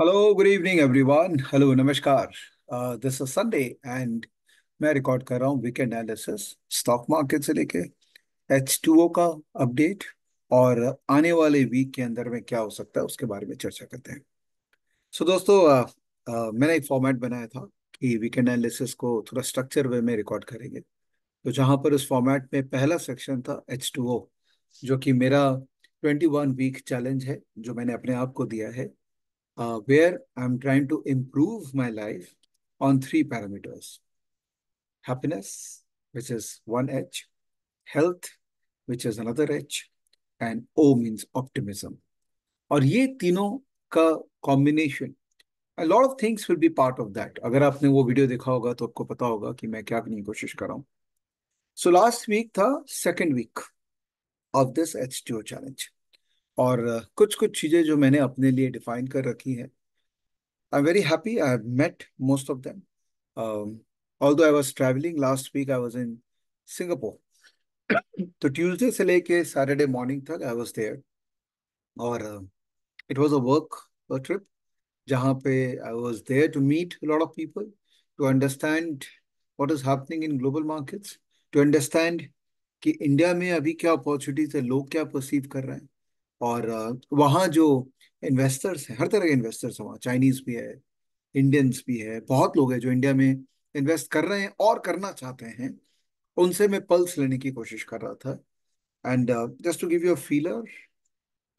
Hello good evening everyone hello नमस्कार this is Sunday and मैं record कर रहा हूँ वीकेंड एनालिसिस स्टॉक मार्केट से लेके एच टू ओ का अपडेट और आने वाले वीक के अंदर में क्या हो सकता है उसके बारे में चर्चा करते हैं सो so, दोस्तों uh, uh, मैंने एक फॉर्मेट बनाया था कि वीकेंड एनालिसिस को थोड़ा स्ट्रक्चर वे में रिकॉर्ड करेंगे तो जहाँ पर उस फॉर्मेट में पहला सेक्शन था एच टू ओ जो कि मेरा ट्वेंटी वन वीक चैलेंज है जो मैंने अपने आप को दिया है Uh, where I'm trying to improve my life on three parameters. Happiness, which is one edge, health, which is another edge, and O means optimism. Or ye tino ka combination. A lot of things will be part of that. If you have video, you know that I am trying to do So last week was the second week of this H2O challenge. और कुछ कुछ चीज़ें जो मैंने अपने लिए define कर रखी हैं I am very happy I have met most of them though I was travelling last week I was in Singapore तो ट्यूजडे से लेके सैटरडे मॉर्निंग तक आई वॉज देयर और it was a work trip जहाँ पे I was there to meet lot of people to understand what is happening in global markets to understand कि India में अभी क्या अपॉर्चुनिटीज है लोग क्या परसीव कर रहे हैं और वहाँ जो इन्वेस्टर्स हैं हर तरह के इन्वेस्टर्स हैं वहाँ चाइनीज़ भी है इंडियंस भी है बहुत लोग हैं जो इंडिया में इन्वेस्ट कर रहे हैं और करना चाहते हैं उनसे मैं पल्स लेने की कोशिश कर रहा था and just to give you a feeler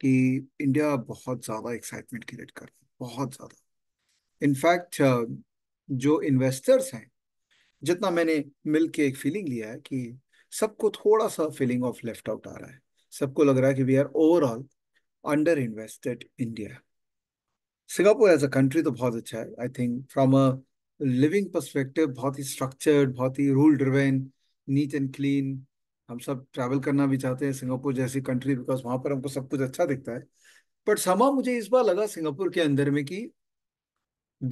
कि इंडिया बहुत ज़्यादा एक्साइटमेंट क्रिएट कर रहा है बहुत ज़्यादा इनफैक्ट uh, जो इन्वेस्टर्स हैं जितना मैंने मिल के एक फीलिंग लिया है कि सबको थोड़ा सा फीलिंग ऑफ लेफ्ट आउट आ रहा है सबको लग रहा है कि we are overall under invested India Singapore as a country तो बहुत अच्छा है I think from a living perspective बहुत ही स्ट्रक्चर्ड बहुत ही rule driven neat and clean हम सब ट्रैवल करना भी चाहते हैं सिंगापुर जैसी कंट्री बिकॉज वहाँ पर हमको सब कुछ अच्छा दिखता है बट समा मुझे इस बार लगा सिंगापुर के अंदर में कि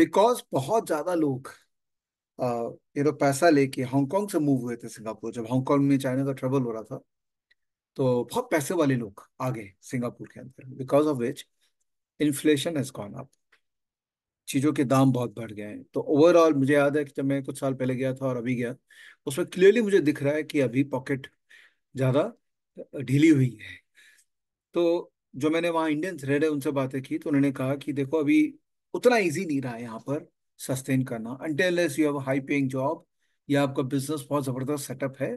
बिकॉज बहुत ज़्यादा लोग यू नो तो पैसा लेके हांगकांग से मूव हुए थे सिंगापुर जब हांगकांग में चाइना का ट्रेवल हो रहा था तो बहुत पैसे वाले लोग आ गए सिंगापुर के अंदर because of which inflation has gone up चीज़ों के दाम बहुत बढ़ गए हैं तो ओवरऑल मुझे याद है कि जब मैं कुछ साल पहले गया था और अभी गया उसमें क्लियरली मुझे दिख रहा है कि अभी पॉकेट ज़्यादा ढीली हुई है तो जो मैंने वहाँ इंडियंस रह रहे उनसे बातें की तो उन्होंने कहा कि देखो अभी उतना ईजी नहीं रहा है यहाँ पर सस्टेन करना unless you have high paying job या आपका बिजनेस बहुत ज़बरदस्त सेटअप है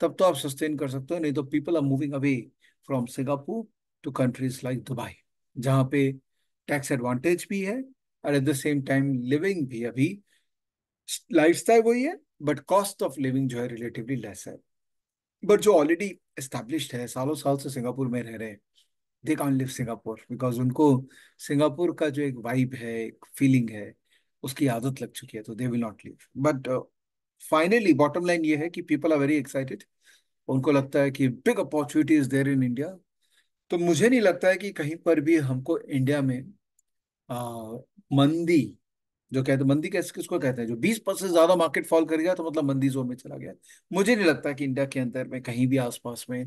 तब तो आप सस्टेन कर सकते हो नहीं तो people are moving away from Singapore to countries like Dubai जहाँ पे टैक्स एडवांटेज भी है और at the same time living भी अभी लाइफ स्टाइल वही है बट कॉस्ट ऑफ लिविंग जो है रिलेटिवली लेस है बट जो ऑलरेडी इस्टेब्लिश है सालों साल से सिंगापुर में रह रहे हैं they can't leave Singapore because उनको सिंगापुर का जो एक वाइब है एक फीलिंग है उसकी आदत लग चुकी है तो they will not leave but finally bottom line ये है कि पीपल आर वेरी एक्साइटेड उनको लगता है कि big opportunity is there in India तो मुझे नहीं लगता है कि कहीं पर भी हमको इंडिया में आ, मंदी जो कहते हैं मंदी कैसे किसको कहते हैं जो 20 परसेंट ज्यादा मार्केट फॉल कर गया तो मतलब मंदी जोन में चला गया मुझे नहीं लगता कि इंडिया के अंदर में कहीं भी आसपास में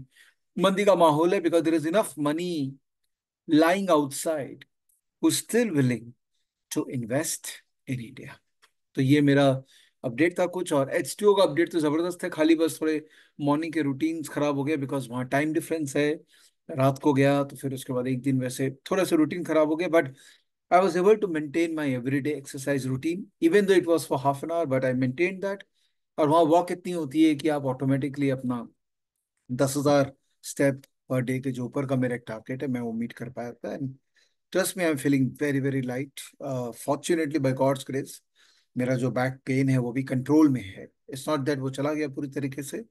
मंदी का माहौल है because there is enough money lying outside who's still willing to invest in तो ये मेरा अपडेट था कुछ और एच का अपडेट तो ज़बरदस्त है खाली बस थोड़े मॉर्निंग के रूटीन ख़राब हो गए बिकॉज वहाँ टाइम डिफरेंस है रात को गया तो फिर उसके बाद एक दिन वैसे थोड़ा सा रूटीन ख़राब हो गया but I was able to maintain my every day exercise routine even though it was for half an hour but I maintain that और वहाँ वॉक इतनी होती है कि आप ऑटोमेटिकली अपना दस हजार स्टेप पर डे के जो ऊपर का मेरा एक टारगेट है मैं वो मीट कर पाया था and trust me I am feeling very very light fortunately by God's grace मेरा जो बैक पेन है वो भी कंट्रोल में है इट्स नॉट दैट वो चला गया पूरी तरीके से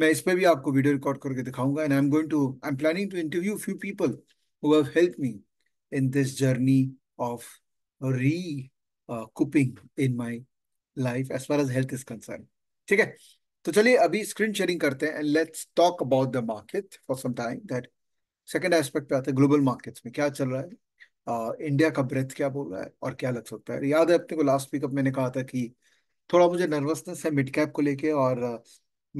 मैं इस पर भी आपको वीडियो रिकॉर्ड करके दिखाऊंगा and I am going to I am planning to interview few people who have help me in this journey of recouping in my life as far as health is concern ठीक है तो चलिए अभी screen sharing करते हैं and let's talk about the market for some time that second aspect पे आते हैं ग्लोबल मार्केट्स में क्या चल रहा है इंडिया का ब्रेथ क्या बोल रहा है और क्या लग सकता है याद है अपने को लास्ट वीकअप मैंने कहा था कि थोड़ा मुझे नर्वसनेस है मिड कैप को लेके और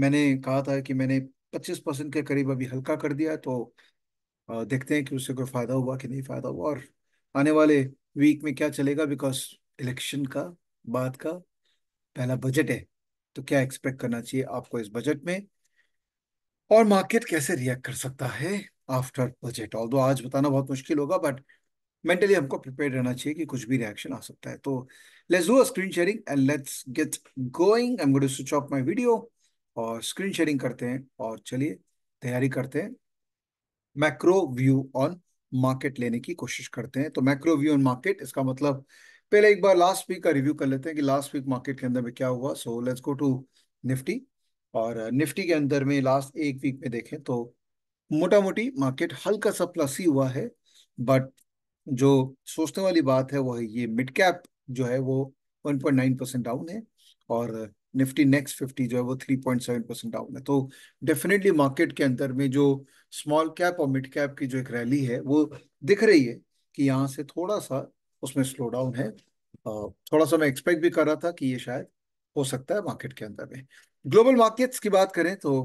मैंने कहा था कि मैंने पच्चीस परसेंट के करीब अभी हल्का कर दिया तो देखते हैं कि उससे कोई फायदा हुआ कि नहीं फायदा हुआ और आने वाले वीक में क्या चलेगा बिकॉज इलेक्शन का बाद का पहला बजट है तो क्या एक्सपेक्ट करना चाहिए आपको इस बजट में और मार्केट कैसे रिएक्ट कर सकता है आफ्टर बजट ऑल आज बताना बहुत मुश्किल होगा बट मेंटली हमको प्रिपेयर रहना चाहिए कि कुछ भी रिएक्शन आ सकता है तो let's do a screen sharing and let's get going I am going to switch off my video और स्क्रीन शेयरिंग करते हैं और चलिए तैयारी करते हैं मैक्रो व्यू ऑन मार्केट लेने की कोशिश करते हैं तो मैक्रो व्यू ऑन मार्केट इसका मतलब पहले एक बार लास्ट वीक का रिव्यू कर लेते हैं कि लास्ट वीक मार्केट के अंदर में क्या हुआ so let's go to Nifty और निफ्टी uh, के अंदर में लास्ट एक वीक में देखें तो मोटा मोटी मार्केट हल्का सा प्लस ही हुआ है बट जो सोचने वाली बात है वो है ये मिड कैप जो है वो 1.9 परसेंट डाउन है और निफ्टी नेक्स्ट फिफ्टी जो है वो 3.7 परसेंट डाउन है तो डेफिनेटली मार्केट के अंदर में जो स्मॉल कैप और मिड कैप की जो एक रैली है वो दिख रही है कि यहाँ से थोड़ा सा उसमें स्लो डाउन है थोड़ा सा मैं एक्सपेक्ट भी कर रहा था कि ये शायद हो सकता है मार्केट के अंदर में ग्लोबल मार्केट्स की बात करें तो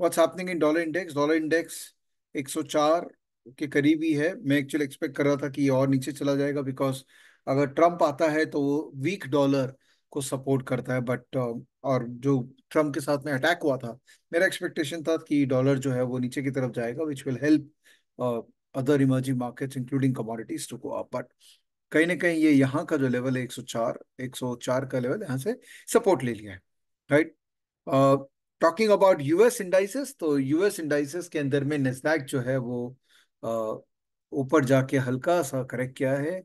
what's happening in dollar index dollar index 104 के करीब ही है मैं एक्चुअली एक्सपेक्ट कर रहा था कि ये और नीचे चला जाएगा बिकॉज अगर ट्रम्प आता है तो वो वीक डॉलर को सपोर्ट करता है बट uh, और जो ट्रम्प के साथ में अटैक हुआ था मेरा एक्सपेक्टेशन था कि डॉलर जो है वो नीचे की तरफ जाएगा which will help other emerging markets including commodities to go up but कहीं ना कहीं ये यहाँ का जो लेवल है 104 104 का लेवल यहाँ से सपोर्ट ले लिया है right talking about US indices तो यूएस इंडाइसिस के अंदर में नेस्डैक जो है वो ऊपर जाके हल्का सा करेक्ट किया है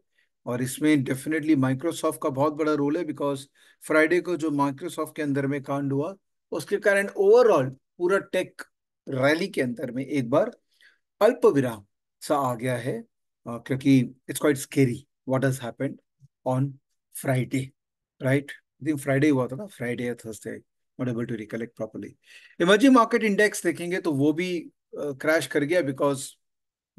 और इसमें डेफिनेटली माइक्रोसॉफ्ट का बहुत बड़ा रोल है बिकॉज फ्राइडे को जो माइक्रोसॉफ्ट के अंदर में कांड हुआ उसके कारण ओवरऑल पूरा टेक रैली के अंदर में एक बार अल्प विराम सा आ गया है क्योंकि it's quite scary what has happened on Friday right दिन फ्राइडे हुआ था ना फ्राइडे या Thursday not able to recollect properly emerging market index देखेंगे तो वो भी क्रैश uh, कर गया बिकॉज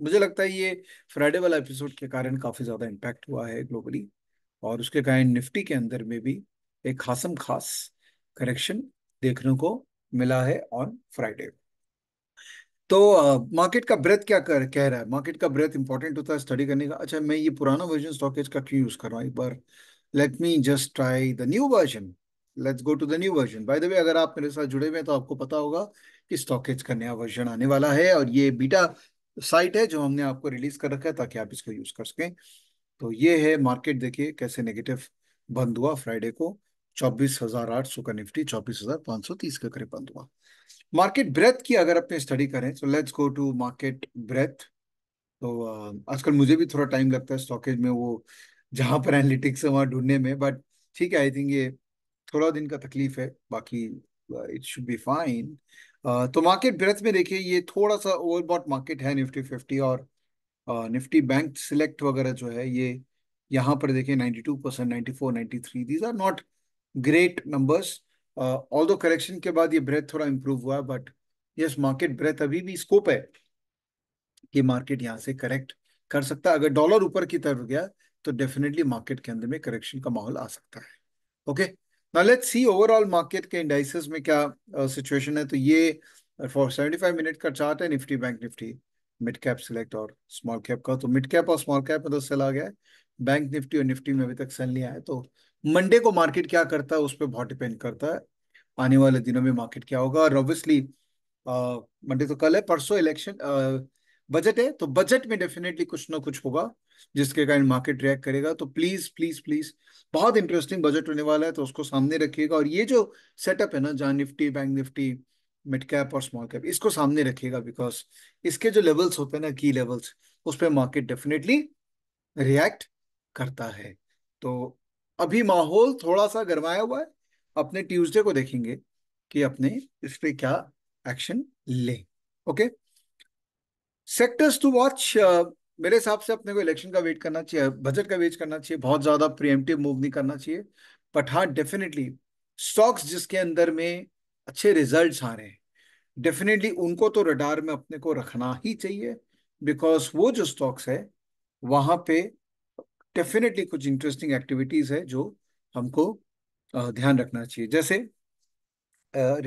मुझे लगता है ये फ्राइडे वाला एपिसोड के कारण काफ़ी ज़्यादा इम्पैक्ट हुआ है ग्लोबली और उसके कारण निफ्टी के अंदर में भी एक खासम खास करेक्शन देखने को मिला है ऑन फ्राइडे तो मार्केट uh, का ब्रेथ क्या कर कह रहा है मार्केट का ब्रेथ इंपॉर्टेंट होता है स्टडी करने का अच्छा मैं ये पुराना वर्जन स्टॉकेज का क्यों यूज़ कर रहा हूँ एक बार let me just try the new version let's go to the new version by the way अगर आप मेरे साथ जुड़े हुए हैं तो आपको पता होगा कि स्टॉकेज का नया वर्जन आने वाला है और ये बीटा साइट है जो हमने आपको रिलीज कर रखा है ताकि आप इसको यूज कर सकें तो ये है मार्केट देखिए कैसे नेगेटिव बंद हुआ फ्राइडे को चौबीस हजार आठ सौ का निफ्टी चौबीस हजार पांच सौ तीस के करीब बंद हुआ मार्केट ब्रेथ की अगर अपने स्टडी करें तो let's go to market breadth तो आजकल मुझे भी थोड़ा टाइम लगता है स्टॉकेज में वो जहां पर एनालिटिक्स है वहां ढूंढने में बट ठीक है आई थिंक ये थोड़ा दिन का तकलीफ है बाकी इट शुड बी फाइन तो मार्केट ब्रेथ में देखिए ये थोड़ा सा ओवरबॉट मार्केट है निफ्टी फिफ्टी और निफ्टी बैंक सिलेक्ट वगैरह जो है ये यहाँ पर देखिए ninety two percent ninety four ninety three these are not great numbers although correction के बाद ये ब्रेथ थोड़ा इम्प्रूव हुआ है बट यस मार्केट ब्रेथ अभी भी स्कोप है कि मार्केट यहाँ से करेक्ट कर सकता है अगर डॉलर ऊपर की तरफ गया तो डेफिनेटली मार्केट के अंदर में करेक्शन का माहौल आ सकता है okay okay? Now let's see overall market के indices में क्या uh, situation है तो ये uh, for 75 minute का chart है Nifty Bank Nifty mid cap select और small cap का तो mid cap और small cap में तो sell आ गया है बैंक निफ्टी और निफ्टी में अभी तक सेल नहीं आया तो मंडे को मार्केट क्या करता है उस पर बहुत डिपेंड करता है आने वाले दिनों में मार्केट क्या होगा और ऑब्वियसली मंडे uh, तो कल है परसों इलेक्शन बजट है तो बजट में डेफिनेटली कुछ ना कुछ होगा जिसके कारण मार्केट रिएक्ट करेगा तो प्लीज प्लीज प्लीज बहुत इंटरेस्टिंग बजट होने वाला है तो उसको सामने रखिएगा और ये जो सेटअप है ना जहाँ Nifty bank Nifty mid cap और स्मॉल कैप इसको सामने रखिएगा बिकॉज इसके जो लेवल्स होते हैं ना की लेवल्स उस पर मार्केट डेफिनेटली रिएक्ट करता है तो अभी माहौल थोड़ा सा गर्माया हुआ है अपने ट्यूजडे को देखेंगे कि अपने इस पर क्या एक्शन लें ओके सेक्टर्स टू वॉच मेरे हिसाब से अपने को इलेक्शन का वेट करना चाहिए बजट का वेट करना चाहिए बहुत ज्यादा प्रियमटिव मूव नहीं करना चाहिए बट हाँ डेफिनेटली स्टॉक्स जिसके अंदर में अच्छे रिजल्ट आ रहे हैं डेफिनेटली उनको तो रडार में अपने को रखना ही चाहिए बिकॉज वो जो स्टॉक्स है वहां पे डेफिनेटली कुछ इंटरेस्टिंग एक्टिविटीज है जो हमको ध्यान रखना चाहिए जैसे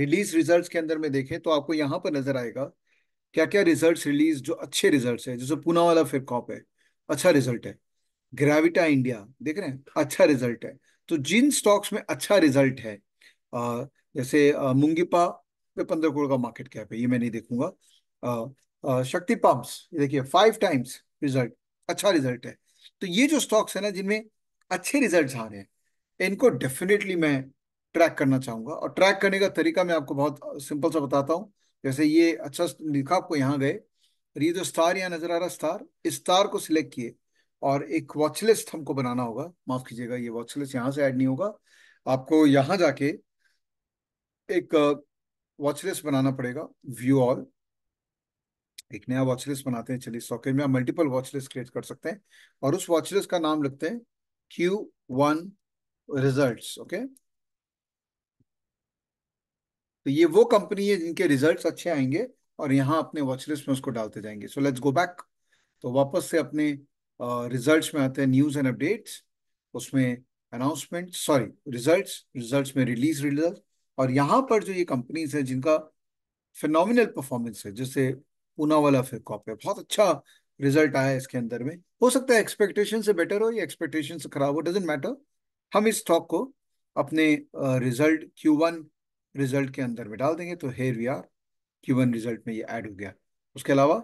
रिलीज रिजल्ट्स के अंदर में देखें तो आपको यहाँ पर नजर आएगा क्या क्या रिजल्ट्स रिलीज जो अच्छे रिजल्ट्स है जैसे पूना वाला फिर कॉप है अच्छा रिजल्ट है ग्रेविटा इंडिया देख रहे हैं अच्छा रिजल्ट है तो जिन स्टॉक्स में अच्छा रिजल्ट है आ, जैसे मुंगीपा पे पंद्रह करोड़ का मार्केट कैप है ये मैं नहीं देखूंगा आ, आ, शक्ति पंप्स देखिए फाइव टाइम्स रिजल्ट अच्छा रिजल्ट है तो ये जो स्टॉक्स है ना जिनमें अच्छे रिजल्ट आ रहे हैं इनको डेफिनेटली मैं ट्रैक करना चाहूंगा और ट्रैक करने का तरीका मैं आपको बहुत सिंपल सा बताता हूँ जैसे ये अच्छा लिखा आपको यहाँ गए ये जो स्टार यहाँ नजर आ रहा स्टार इस स्टार को सिलेक्ट किए और एक वॉचलिस्ट हमको बनाना होगा माफ कीजिएगा ये वॉचलिस्ट यहाँ से ऐड नहीं होगा आपको यहाँ जाके एक वॉचलिस्ट बनाना पड़ेगा व्यू ऑल एक नया वॉचलिस्ट बनाते हैं चलिए सॉकेट में आप मल्टीपल वॉचलिस्ट क्रिएट कर सकते हैं और उस वॉचलिस्ट का नाम लिखते हैं क्यू वन रिजल्ट ओके तो ये वो कंपनी है जिनके रिजल्ट अच्छे आएंगे और यहाँ अपने वॉचलिस्ट में उसको डालते जाएंगे सो लेट्स गो बैक तो वापस से अपने रिजल्ट्स में आते हैं न्यूज़ एंड अपडेट्स उसमें अनाउंसमेंट सॉरी रिजल्ट्स रिजल्ट्स में रिलीज रिजल्ट और यहाँ पर जो ये कंपनीज हैं जिनका फिनोमिनल परफॉर्मेंस है जैसे पूना वाला फिर कॉप है बहुत अच्छा रिजल्ट आया इसके अंदर में हो सकता है एक्सपेक्टेशन से बेटर हो या एक्सपेक्टेशन से खराब हो डजेंट मैटर हम इस स्टॉक को अपने रिजल्ट क्यू वन रिजल्ट के अंदर में डाल देंगे तो here we are Cuban result में ये ऐड हो गया उसके अलावा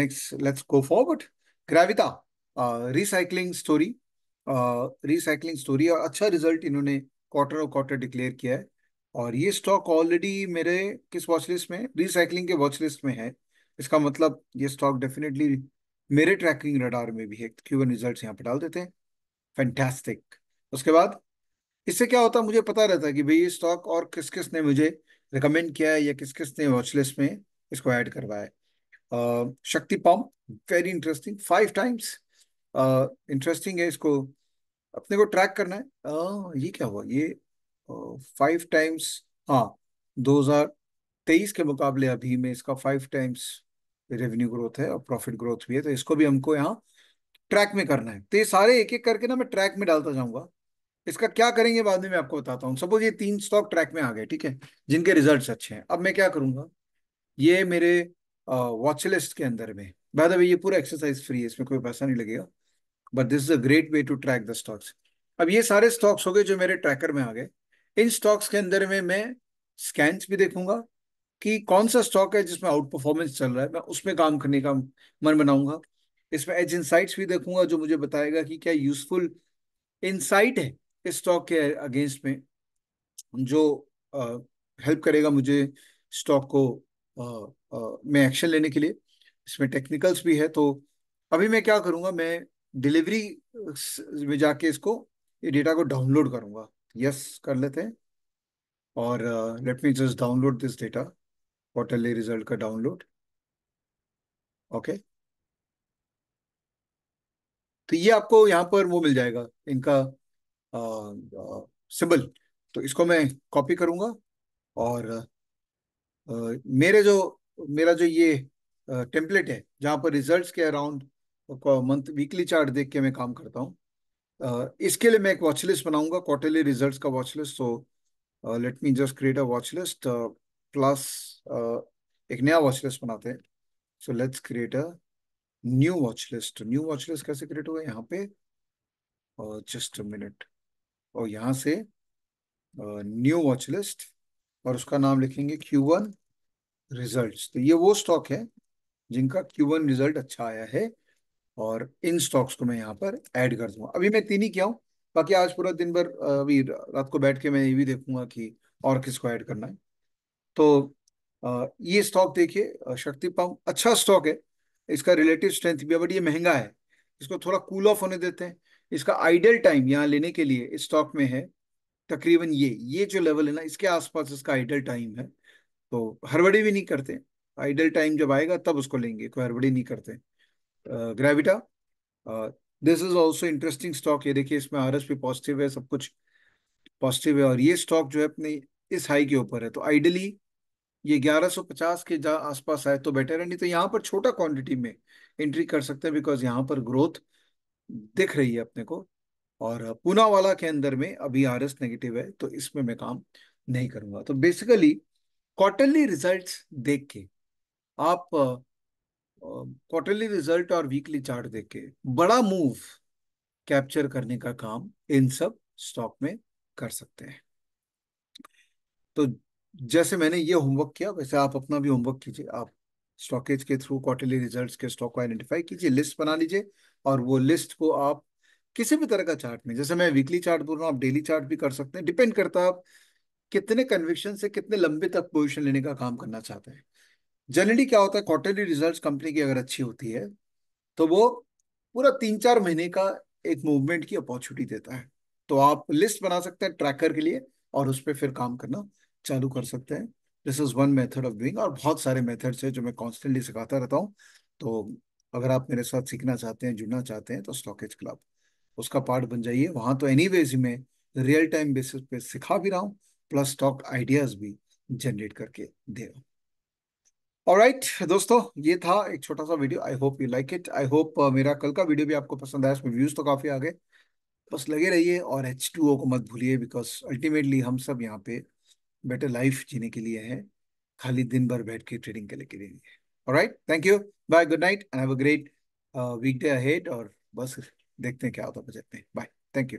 next let's go forward Gravita recycling story recycling story और अच्छा रिजल्ट इन्होंने क्वार्टर और क्वार्टर डिक्लेयर किया है और ये स्टॉक ऑलरेडी मेरे किस वॉच लिस्ट में रिसाइकलिंग के वॉच लिस्ट में है इसका मतलब ये स्टॉक डेफिनेटली मेरे ट्रैकिंग रडार में भी है क्यू रिजल्ट यहाँ पर डाल देते हैं फैंटेस्टिक उसके बाद इससे क्या होता मुझे पता रहता है कि भाई ये स्टॉक और किस किस ने मुझे रिकमेंड किया है या किस किस ने वॉचलिस्ट में इसको ऐड करवाया है Shakti pump very interesting five times interesting है इसको अपने को ट्रैक करना है आ, ये क्या हुआ ये फाइव टाइम्स हाँ तेईस के मुकाबले अभी में इसका फाइव टाइम्स रेवेन्यू ग्रोथ है और प्रॉफिट ग्रोथ भी है तो इसको भी हमको यहाँ ट्रैक में करना है तो ये सारे एक एक करके ना मैं ट्रैक में डालता जाऊंगा इसका क्या करेंगे बाद में मैं आपको बताता हूँ सपोज ये तीन स्टॉक ट्रैक में आ गए ठीक है जिनके रिजल्ट अच्छे हैं अब मैं क्या करूंगा ये मेरे वॉच लिस्ट के अंदर में बाद ये पूरा एक्सरसाइज फ्री है इसमें कोई पैसा नहीं लगेगा but this is a great way to track the stocks अब ये सारे स्टॉक्स हो गए जो मेरे ट्रैकर में आ गए इन स्टॉक्स के अंदर में मैं स्कैंस भी देखूंगा कि कौन सा स्टॉक है जिसमें आउट परफॉर्मेंस चल रहा है मैं उसमें काम करने का मन बनाऊंगा इसमें एज इनसाइट्स भी देखूंगा जो मुझे बताएगा कि क्या यूजफुल इनसाइट है स्टॉक के अगेंस्ट में जो हेल्प करेगा मुझे स्टॉक को आ, आ, मैं एक्शन लेने के लिए इसमें टेक्निकल्स भी है तो अभी मैं क्या करूँगा मैं डिलीवरी में जाके इसको ये डेटा को डाउनलोड करूंगा यस कर लेते हैं और let me just download this data quarterly result का डाउनलोड ओके okay. तो ये आपको यहाँ पर वो मिल जाएगा इनका सिबल तो इसको मैं कॉपी करूँगा और मेरे जो मेरा जो ये टेम्पलेट है जहां पर रिजल्ट्स के अराउंड मंथ वीकली चार्ट देख के मैं काम करता हूँ इसके लिए मैं एक वॉचलिस्ट बनाऊंगा क्वार्टरली रिजल्ट्स का वॉचलिस्ट तो so let me just create a watch list plus एक नया वॉच लिस्ट बनाते हैं so let's create a new watchlist new watchlist कैसे क्रिएट होगा यहाँ पे जस्ट अ मिनट और यहाँ से न्यू वॉच लिस्ट और उसका नाम लिखेंगे Q1 रिजल्ट तो ये वो स्टॉक है जिनका Q1 रिजल्ट अच्छा आया है और इन स्टॉक्स को मैं यहाँ पर ऐड कर दूंगा अभी मैं तीन ही क्या हूँ बाकी आज पूरा दिन भर अभी रात को बैठ के मैं ये भी देखूंगा कि और किसको ऐड करना है तो ये स्टॉक देखिए शक्ति पंप अच्छा स्टॉक है इसका रिलेटिव स्ट्रेंथ भी है बट ये महंगा है इसको थोड़ा कूल ऑफ होने देते हैं इसका आइडियल टाइम यहाँ लेने के लिए स्टॉक में है तकरीबन ये ये जो लेवल है ना इसके आसपास इसका आइडियल टाइम है तो हरबड़ी भी नहीं करते आइडियल टाइम जब आएगा तब उसको लेंगे कोई हरबड़ी नहीं करते Gravita this is also interesting stock ये देखिए इसमें आर भी पॉजिटिव है सब कुछ पॉजिटिव है और ये स्टॉक जो है अपने इस हाई के ऊपर है तो आइडली ये 1150 के आसपास आए तो बेटर है नहीं तो यहाँ पर छोटा क्वांटिटी में एंट्री कर सकते हैं बिकॉज यहाँ पर ग्रोथ दिख रही है अपने को और पूना वाला के अंदर में अभी आर एस नेगेटिव है तो इसमें मैं काम नहीं करूंगा तो बेसिकली क्वार्टरली रिजल्ट्स देख के आप क्वार्टरली रिजल्ट और वीकली चार्ट देख के बड़ा मूव कैप्चर करने का काम इन सब स्टॉक में कर सकते हैं तो जैसे मैंने ये होमवर्क किया वैसे आप अपना भी होमवर्क कीजिए आप स्टॉकेज के थ्रू क्वार्टरली रिजल्ट्स के स्टॉक को आइडेंटिफाई कीजिए लिस्ट बना लीजिए और वो लिस्ट को आप किसी भी तरह का चार्ट में जैसे मैं वीकली चार्ट बोल रहा हूँ आप डेली चार्ट भी कर सकते हैं डिपेंड करता है आप कितने कन्विक्शन से कितने लंबे तक पोजिशन लेने का काम करना चाहते हैं जनरली क्या होता है क्वार्टरली रिजल्ट कंपनी की अगर अच्छी होती है तो वो पूरा तीन चार महीने का एक मूवमेंट की अपॉर्चुनिटी देता है तो आप लिस्ट बना सकते हैं ट्रैकर के लिए और उस पर फिर काम करना चालू कर सकते हैं this is one method of doing और बहुत सारे मेथड्स हैं जो मैं कॉन्स्टेंटली सिखाता रहता हूँ तो अगर आप मेरे साथ सीखना चाहते हैं जुड़ना चाहते हैं तो स्टॉकेज क्लब उसका पार्ट बन जाइए वहां तो एनी वेज में रियल टाइम बेसिस पे सिखा भी रहा हूँ प्लस स्टॉक आइडियाज भी जनरेट करके दे रहा हूँ right, दोस्तों ये था एक छोटा सा video I hope you like it I hope मेरा कल का वीडियो भी आपको पसंद आया इसमें व्यूज तो काफी आ गए बस लगे रहिए और एच टू ओ को मत भूलिए बिकॉज अल्टीमेटली हम सब यहाँ पे बेटर लाइफ जीने के लिए हैं खाली दिन भर बैठ के ट्रेडिंग करने के लिए All right. Thank you. Bye. Good night. And have a great uh, weekday ahead. Or बस देखते हैं क्या होता है बजट में. Bye. Thank you.